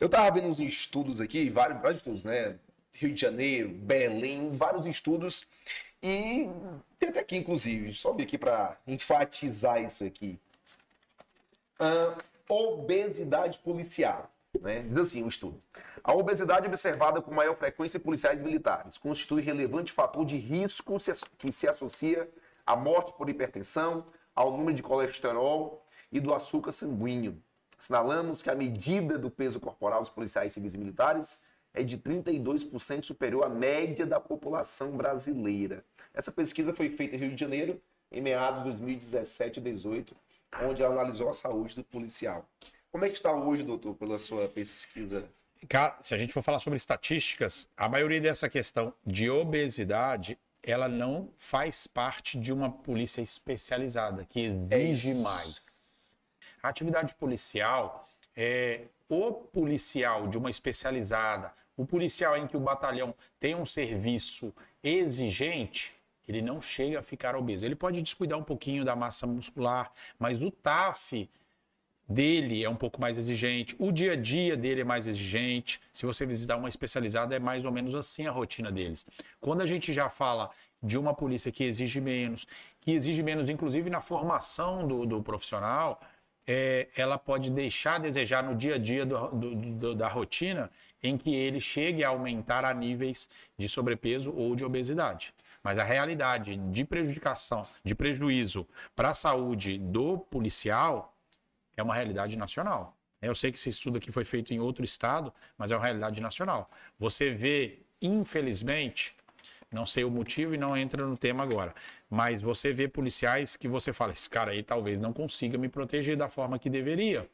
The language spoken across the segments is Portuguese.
Eu tava vendo uns estudos aqui, vários, vários estudos, né? Rio de Janeiro, Belém, vários estudos. E tem até aqui, inclusive, sobe aqui para enfatizar isso aqui. Uh, obesidade policial. Né? Diz assim o um estudo. A obesidade é observada com maior frequência em policiais militares constitui relevante fator de risco que se associa à morte por hipertensão, ao número de colesterol e do açúcar sanguíneo. Sinalamos que a medida do peso corporal dos policiais civis e militares é de 32% superior à média da população brasileira. Essa pesquisa foi feita em Rio de Janeiro em meados de 2017 e 2018, onde ela analisou a saúde do policial. Como é que está hoje, doutor, pela sua pesquisa? Cara, se a gente for falar sobre estatísticas, a maioria dessa questão de obesidade, ela não faz parte de uma polícia especializada, que é exige é mais a atividade policial é o policial de uma especializada, o policial em que o batalhão tem um serviço exigente, ele não chega a ficar obeso. Ele pode descuidar um pouquinho da massa muscular, mas o TAF dele é um pouco mais exigente, o dia a dia dele é mais exigente. Se você visitar uma especializada, é mais ou menos assim a rotina deles. Quando a gente já fala de uma polícia que exige menos, que exige menos, inclusive na formação do, do profissional, é, ela pode deixar a desejar no dia a dia do, do, do, da rotina em que ele chegue a aumentar a níveis de sobrepeso ou de obesidade. Mas a realidade de prejudicação, de prejuízo para a saúde do policial é uma realidade nacional. Eu sei que esse estudo aqui foi feito em outro estado, mas é uma realidade nacional. Você vê, infelizmente, não sei o motivo e não entra no tema agora. Mas você vê policiais que você fala, esse cara aí talvez não consiga me proteger da forma que deveria.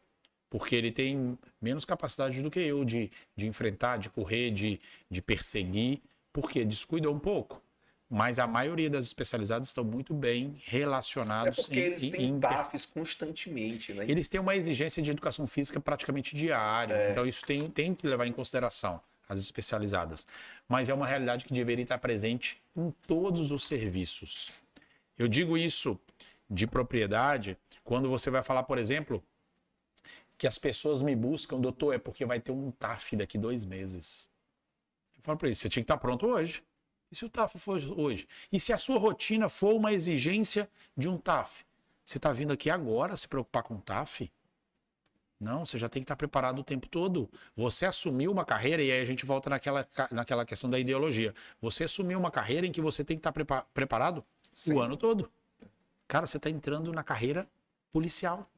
Porque ele tem menos capacidade do que eu de, de enfrentar, de correr, de, de perseguir. Porque descuida um pouco. Mas a maioria das especializadas estão muito bem é relacionados. É porque em, eles têm inter... TAFs constantemente, né? Eles têm uma exigência de educação física praticamente diária. É. Então isso tem, tem que levar em consideração as especializadas, mas é uma realidade que deveria estar presente em todos os serviços. Eu digo isso de propriedade quando você vai falar, por exemplo, que as pessoas me buscam, doutor, é porque vai ter um TAF daqui dois meses. Eu falo para ele, você tinha que estar pronto hoje. E se o TAF for hoje? E se a sua rotina for uma exigência de um TAF? Você está vindo aqui agora se preocupar com o TAF? Não, você já tem que estar preparado o tempo todo. Você assumiu uma carreira, e aí a gente volta naquela, naquela questão da ideologia. Você assumiu uma carreira em que você tem que estar prepa preparado Sim. o ano todo. Cara, você está entrando na carreira policial.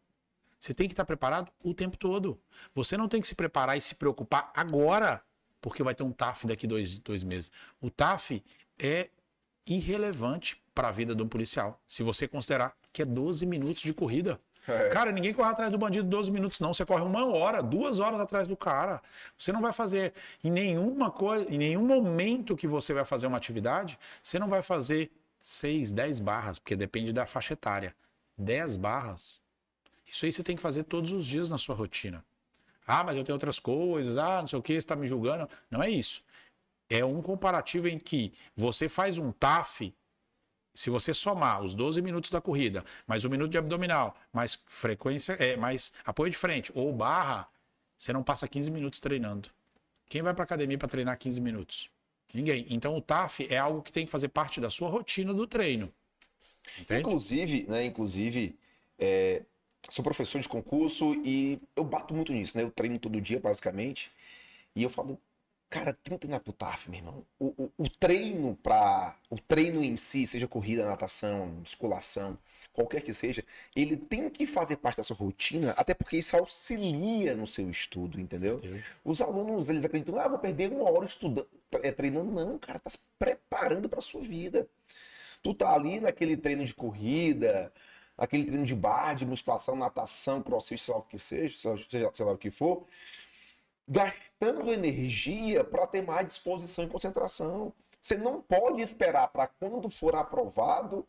Você tem que estar preparado o tempo todo. Você não tem que se preparar e se preocupar agora, porque vai ter um TAF daqui dois, dois meses. O TAF é irrelevante para a vida de um policial, se você considerar que é 12 minutos de corrida. É. Cara, ninguém corre atrás do bandido 12 minutos, não. Você corre uma hora, duas horas atrás do cara. Você não vai fazer em nenhuma coisa, em nenhum momento que você vai fazer uma atividade, você não vai fazer 6, 10 barras, porque depende da faixa etária. 10 barras. Isso aí você tem que fazer todos os dias na sua rotina. Ah, mas eu tenho outras coisas, ah, não sei o que, você está me julgando. Não é isso. É um comparativo em que você faz um TAF se você somar os 12 minutos da corrida, mais um minuto de abdominal, mais frequência, é, mais apoio de frente ou barra, você não passa 15 minutos treinando. Quem vai para academia para treinar 15 minutos? Ninguém. Então o TAF é algo que tem que fazer parte da sua rotina do treino. Entende? Inclusive, né, inclusive, é, sou professor de concurso e eu bato muito nisso, né? Eu treino todo dia, basicamente. E eu falo, Cara, tenta ir na Putaf, meu irmão. O, o, o treino para O treino em si, seja corrida, natação, musculação, qualquer que seja, ele tem que fazer parte da sua rotina, até porque isso auxilia no seu estudo, entendeu? Os alunos, eles acreditam, ah, vou perder uma hora estudando, é, treinando. Não, cara, tá se preparando pra sua vida. Tu tá ali naquele treino de corrida, naquele treino de bar, de musculação, natação, crossfit, sei lá o que seja, sei lá o que for gastando energia para ter mais disposição e concentração. Você não pode esperar para quando for aprovado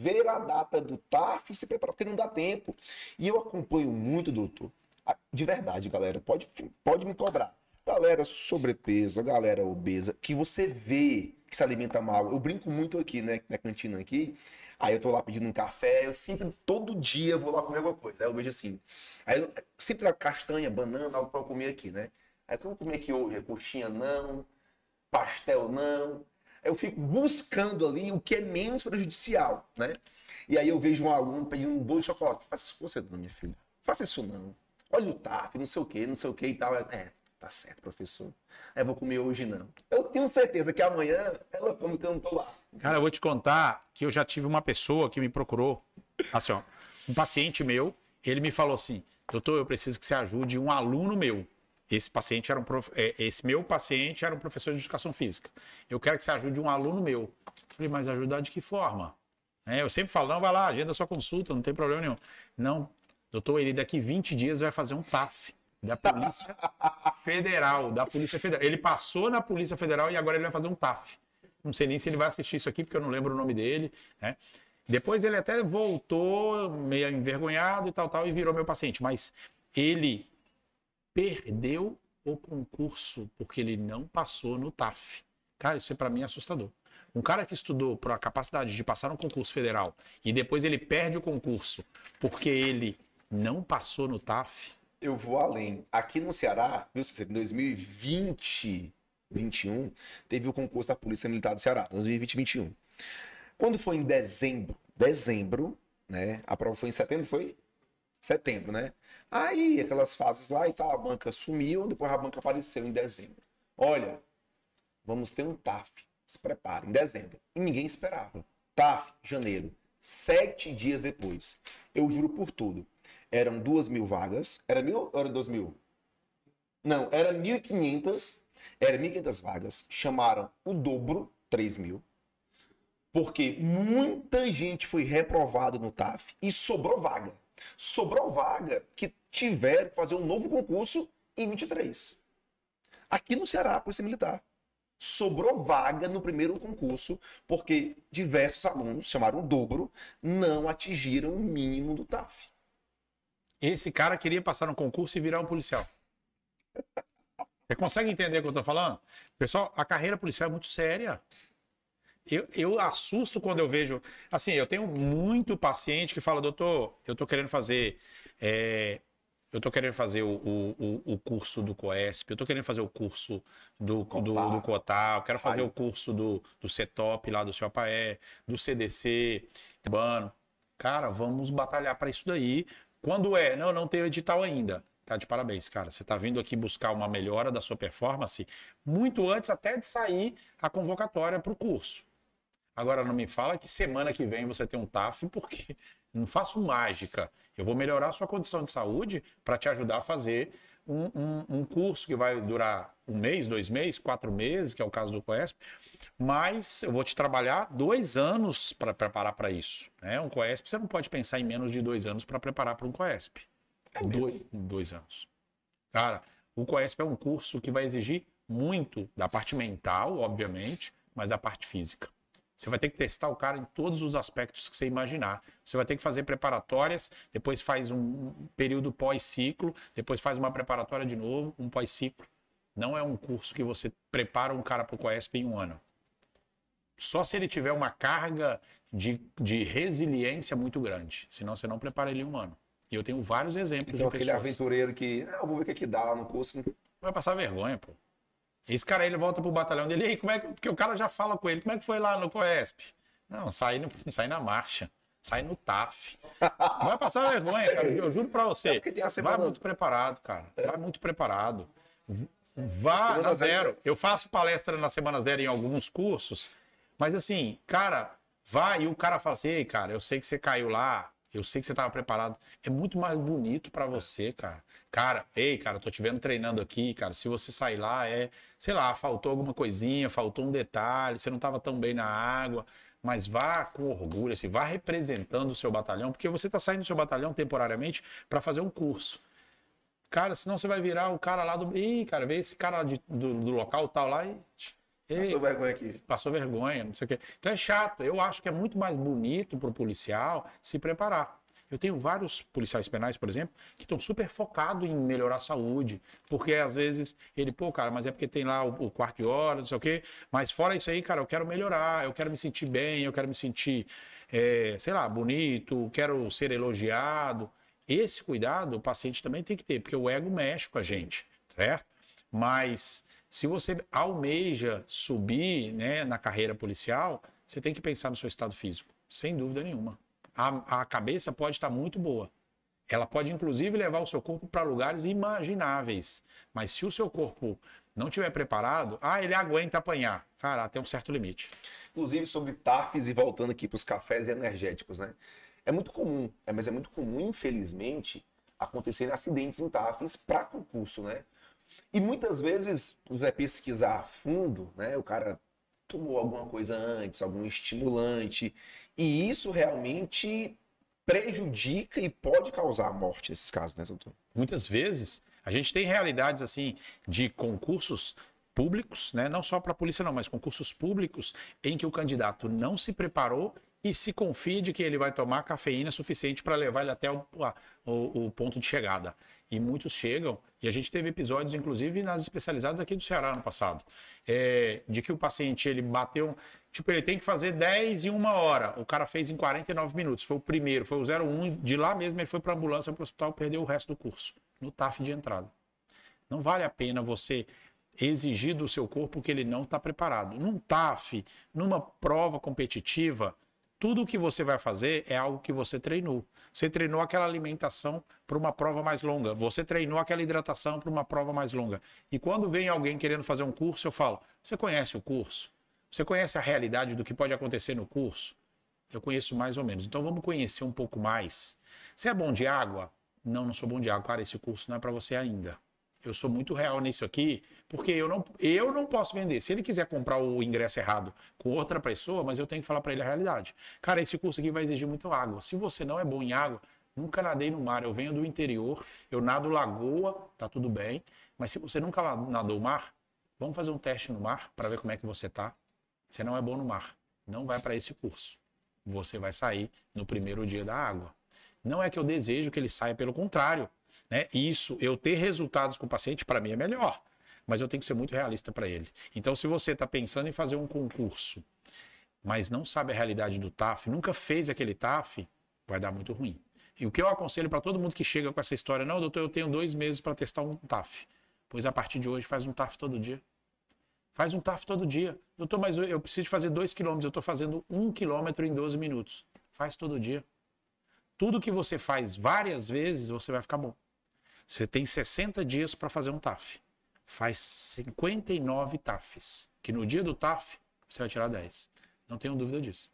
ver a data do TAF e se preparar, porque não dá tempo. E eu acompanho muito, doutor. Ah, de verdade, galera, pode, pode me cobrar. Galera sobrepeso, galera obesa, que você vê que se alimenta mal. Eu brinco muito aqui, né? Na cantina aqui. Aí eu tô lá pedindo um café. Eu sempre, todo dia, vou lá comer alguma coisa. Aí eu vejo assim. Aí eu sempre trago castanha, banana, algo pra eu comer aqui, né? Aí o que eu vou comer aqui hoje? É coxinha não, pastel não. Aí eu fico buscando ali o que é menos prejudicial, né? E aí eu vejo um aluno pedindo um bolo de chocolate. Faça isso você não, minha filha. Faça isso não. Olha o TAF, não sei o que, não sei o que e tal. É, Tá certo, professor. eu vou comer hoje não. Eu tenho certeza que amanhã ela come que eu não tô lá. Cara, eu vou te contar que eu já tive uma pessoa que me procurou, assim, ó, um paciente meu, ele me falou assim: "Doutor, eu preciso que você ajude um aluno meu. Esse paciente era um prof... É, esse meu paciente era um professor de educação física. Eu quero que você ajude um aluno meu". Eu falei: "Mas ajudar de que forma?" É, eu sempre falo: "Não, vai lá, agenda sua consulta, não tem problema nenhum". Não, doutor, ele daqui 20 dias vai fazer um TAF da Polícia Federal. Da Polícia Federal. Ele passou na Polícia Federal e agora ele vai fazer um TAF. Não sei nem se ele vai assistir isso aqui, porque eu não lembro o nome dele. Né? Depois ele até voltou, meio envergonhado e tal, tal, e virou meu paciente. Mas ele perdeu o concurso porque ele não passou no TAF. Cara, isso é para mim assustador. Um cara que estudou para a capacidade de passar um concurso federal e depois ele perde o concurso porque ele não passou no TAF, eu vou além. Aqui no Ceará, viu, em 2020, 21, teve o concurso da Polícia Militar do Ceará, 2020 2021. Quando foi em dezembro, dezembro, né? A prova foi em setembro, foi? Setembro, né? Aí, aquelas fases lá e tal, a banca sumiu, depois a banca apareceu em dezembro. Olha, vamos ter um TAF, se prepare, em dezembro. E ninguém esperava. TAF, janeiro. Sete dias depois. Eu juro por tudo. Eram duas mil vagas. Era mil ou era duas mil? Não, era 1.500. Era 1.500 vagas. Chamaram o dobro, 3 mil. Porque muita gente foi reprovada no TAF e sobrou vaga. Sobrou vaga que tiveram que fazer um novo concurso em 23. Aqui no Ceará, Polícia Militar. Sobrou vaga no primeiro concurso porque diversos alunos, chamaram o dobro, não atingiram o mínimo do TAF. Esse cara queria passar no concurso e virar um policial. Você consegue entender o que eu estou falando? Pessoal, a carreira policial é muito séria. Eu, eu assusto quando eu vejo. Assim, eu tenho muito paciente que fala, doutor, eu estou querendo fazer. É, eu estou querendo fazer o, o, o, curso do COESP, eu estou querendo fazer o curso do, do, do COTAR, eu quero fazer o curso do, do CETOP lá do Ciopaé, do CDC, urbano. Cara, vamos batalhar para isso daí, quando é? Não, não tem edital ainda. Tá de parabéns, cara. Você está vindo aqui buscar uma melhora da sua performance muito antes até de sair a convocatória para o curso. Agora não me fala que semana que vem você tem um TAF, porque não faço mágica. Eu vou melhorar a sua condição de saúde para te ajudar a fazer um, um, um curso que vai durar um mês, dois meses, quatro meses, que é o caso do COESP, mas eu vou te trabalhar dois anos para preparar para isso. Né? Um COESP, você não pode pensar em menos de dois anos para preparar para um COESP. É dois, dois anos. Cara, o COESP é um curso que vai exigir muito da parte mental, obviamente, mas da parte física. Você vai ter que testar o cara em todos os aspectos que você imaginar. Você vai ter que fazer preparatórias, depois faz um período pós-ciclo, depois faz uma preparatória de novo, um pós-ciclo. Não é um curso que você prepara um cara para o COESP em um ano. Só se ele tiver uma carga de, de resiliência muito grande. Senão você não prepara ele em um ano. E eu tenho vários exemplos então, de pessoas. aquele aventureiro que, ah, eu vou ver o que, é que dá lá no curso. Vai passar vergonha, pô. Esse cara aí, ele volta pro batalhão dele, Ei, como é que... porque o cara já fala com ele, como é que foi lá no COESP? Não, sai, no, sai na marcha, sai no TAF. Vai passar vergonha, cara, eu juro pra você. É vai muito preparado, cara, vai muito preparado. Vá na, na zero. Eu faço palestra na semana zero em alguns cursos, mas assim, cara, vai e o cara fala assim, ei, cara, eu sei que você caiu lá, eu sei que você estava preparado. É muito mais bonito para é. você, cara. Cara, ei, cara, tô te vendo treinando aqui, cara. Se você sair lá, é, sei lá, faltou alguma coisinha, faltou um detalhe, você não estava tão bem na água. Mas vá com orgulho, assim, vá representando o seu batalhão, porque você está saindo do seu batalhão temporariamente para fazer um curso. Cara, senão você vai virar o cara lá do. Ih, cara, vê esse cara de, do, do local tal lá e. Ei, passou vergonha aqui. Passou vergonha, não sei o quê. Então é chato. Eu acho que é muito mais bonito pro policial se preparar. Eu tenho vários policiais penais, por exemplo, que estão super focados em melhorar a saúde, porque às vezes ele, pô, cara, mas é porque tem lá o, o quarto de hora, não sei o quê, mas fora isso aí, cara, eu quero melhorar, eu quero me sentir bem, eu quero me sentir, é, sei lá, bonito, quero ser elogiado. Esse cuidado o paciente também tem que ter, porque o ego mexe com a gente, certo? Mas se você almeja subir né, na carreira policial, você tem que pensar no seu estado físico, sem dúvida nenhuma. A, a cabeça pode estar muito boa. Ela pode, inclusive, levar o seu corpo para lugares imagináveis. Mas se o seu corpo não tiver preparado, ah, ele aguenta apanhar. Cara, até um certo limite. Inclusive sobre TAFs e voltando aqui para os cafés energéticos, né? É muito comum, é, mas é muito comum, infelizmente, acontecerem acidentes em TAFs para concurso, né? E muitas vezes vai pesquisar a fundo, né? O cara tomou alguma coisa antes, algum estimulante, e isso realmente prejudica e pode causar a morte nesses casos, né, doutor? Muitas vezes a gente tem realidades assim de concursos públicos, né? não só para a polícia não, mas concursos públicos em que o candidato não se preparou e se confie de que ele vai tomar cafeína suficiente para levar ele até o, o, o, ponto de chegada. E muitos chegam, e a gente teve episódios, inclusive, nas especializadas aqui do Ceará no passado, é, de que o paciente ele bateu, tipo, ele tem que fazer 10 em uma hora, o cara fez em 49 minutos, foi o primeiro, foi o 01, de lá mesmo ele foi para a ambulância, para o hospital, perdeu o resto do curso, no TAF de entrada. Não vale a pena você exigir do seu corpo que ele não está preparado. Num TAF, numa prova competitiva, tudo o que você vai fazer é algo que você treinou. Você treinou aquela alimentação para uma prova mais longa. Você treinou aquela hidratação para uma prova mais longa. E quando vem alguém querendo fazer um curso, eu falo: você conhece o curso? Você conhece a realidade do que pode acontecer no curso? Eu conheço mais ou menos. Então vamos conhecer um pouco mais. Você é bom de água? Não, não sou bom de água. Cara, esse curso não é para você ainda. Eu sou muito real nisso aqui, porque eu não, eu não posso vender. Se ele quiser comprar o ingresso errado com outra pessoa, mas eu tenho que falar para ele a realidade. Cara, esse curso aqui vai exigir muito água. Se você não é bom em água, nunca nadei no mar. Eu venho do interior, eu nado lagoa, tá tudo bem. Mas se você nunca nadou o mar, vamos fazer um teste no mar para ver como é que você tá. Você não é bom no mar, não vai para esse curso. Você vai sair no primeiro dia da água. Não é que eu desejo que ele saia, pelo contrário. Né? Isso, eu ter resultados com o paciente, para mim é melhor. Mas eu tenho que ser muito realista para ele. Então, se você está pensando em fazer um concurso, mas não sabe a realidade do TAF, nunca fez aquele TAF, vai dar muito ruim. E o que eu aconselho para todo mundo que chega com essa história, não, doutor, eu tenho dois meses para testar um TAF. Pois a partir de hoje faz um TAF todo dia. Faz um TAF todo dia. Doutor, mas eu preciso fazer dois quilômetros, eu estou fazendo um quilômetro em 12 minutos. Faz todo dia. Tudo que você faz várias vezes, você vai ficar bom. Você tem 60 dias para fazer um TAF. Faz 59 TAFs, que no dia do TAF você vai tirar 10. Não tenho dúvida disso.